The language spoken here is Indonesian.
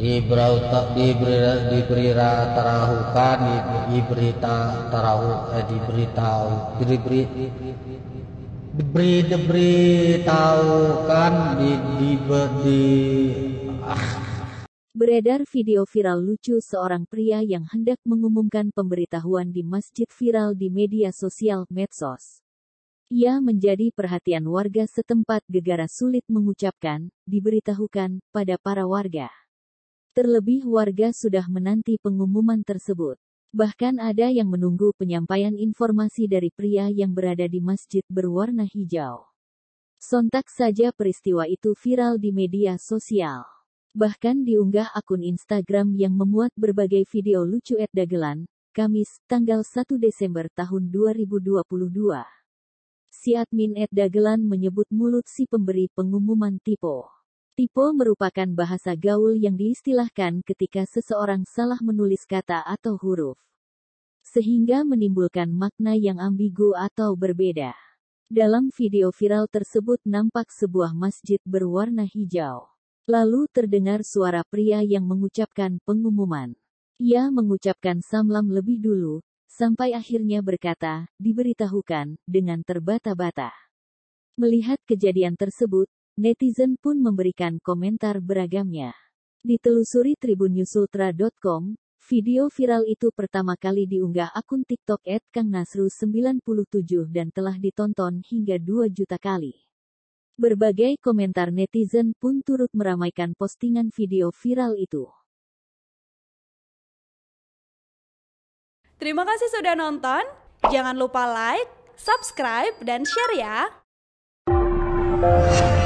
Kan, eh, diberi diberi diberi tarahukan diberi tarahu eh diberi tahu diberi diberi diberi kan di di di ah. Beredar video viral lucu seorang pria yang hendak mengumumkan pemberitahuan di masjid viral di media sosial medsos. Ia menjadi perhatian warga setempat gegara sulit mengucapkan, diberitahukan, pada para warga. Terlebih warga sudah menanti pengumuman tersebut. Bahkan ada yang menunggu penyampaian informasi dari pria yang berada di masjid berwarna hijau. Sontak saja peristiwa itu viral di media sosial. Bahkan diunggah akun Instagram yang memuat berbagai video lucu Ed Dagelan, Kamis, tanggal 1 Desember tahun 2022. Si admin Ed Dagelan menyebut mulut si pemberi pengumuman tipe. Tipe merupakan bahasa gaul yang diistilahkan ketika seseorang salah menulis kata atau huruf, sehingga menimbulkan makna yang ambigu atau berbeda. Dalam video viral tersebut nampak sebuah masjid berwarna hijau. Lalu terdengar suara pria yang mengucapkan pengumuman. Ia mengucapkan samlam lebih dulu, sampai akhirnya berkata, diberitahukan, dengan terbata-bata. Melihat kejadian tersebut, Netizen pun memberikan komentar beragamnya. Ditelusuri tribunnews.ultra.com, video viral itu pertama kali diunggah akun TikTok @kangnasru97 dan telah ditonton hingga 2 juta kali. Berbagai komentar netizen pun turut meramaikan postingan video viral itu. Terima kasih sudah nonton. Jangan lupa like, subscribe, dan share ya.